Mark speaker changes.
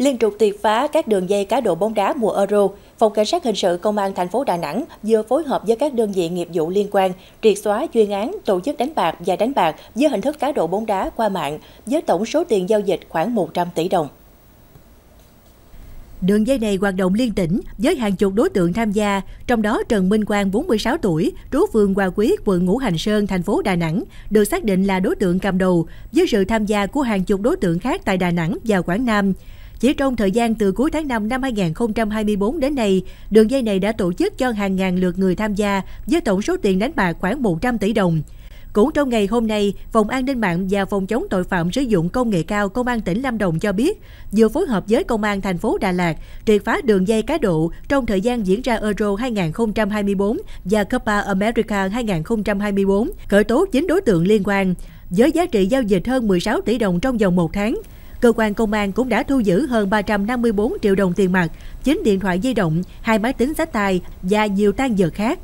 Speaker 1: Liên trục tiệt phá các đường dây cá độ bóng đá mùa Euro, Phòng Cảnh sát Hình sự Công an thành phố Đà Nẵng vừa phối hợp với các đơn vị nghiệp vụ liên quan triệt xóa chuyên án tổ chức đánh bạc và đánh bạc dưới hình thức cá độ bóng đá qua mạng với tổng số tiền giao dịch khoảng 100 tỷ đồng.
Speaker 2: Đường dây này hoạt động liên tỉnh với hàng chục đối tượng tham gia, trong đó Trần Minh Quang 46 tuổi, trú phường Hòa Quý, quận Ngũ Hành Sơn, thành phố Đà Nẵng, được xác định là đối tượng cầm đầu với sự tham gia của hàng chục đối tượng khác tại Đà Nẵng và Quảng Nam. Chỉ trong thời gian từ cuối tháng 5 năm 2024 đến nay, đường dây này đã tổ chức cho hàng ngàn lượt người tham gia với tổng số tiền đánh bạc khoảng 100 tỷ đồng. Cũng trong ngày hôm nay, Phòng An ninh mạng và Phòng chống tội phạm sử dụng công nghệ cao Công an tỉnh Lâm Đồng cho biết, vừa phối hợp với Công an thành phố Đà Lạt triệt phá đường dây cá độ trong thời gian diễn ra Euro 2024 và Copa America 2024, khởi tố 9 đối tượng liên quan với giá trị giao dịch hơn 16 tỷ đồng trong vòng 1 tháng. Cơ quan công an cũng đã thu giữ hơn 354 triệu đồng tiền mặt, 9 điện thoại di động, hai máy tính sách tài và nhiều tang vật khác.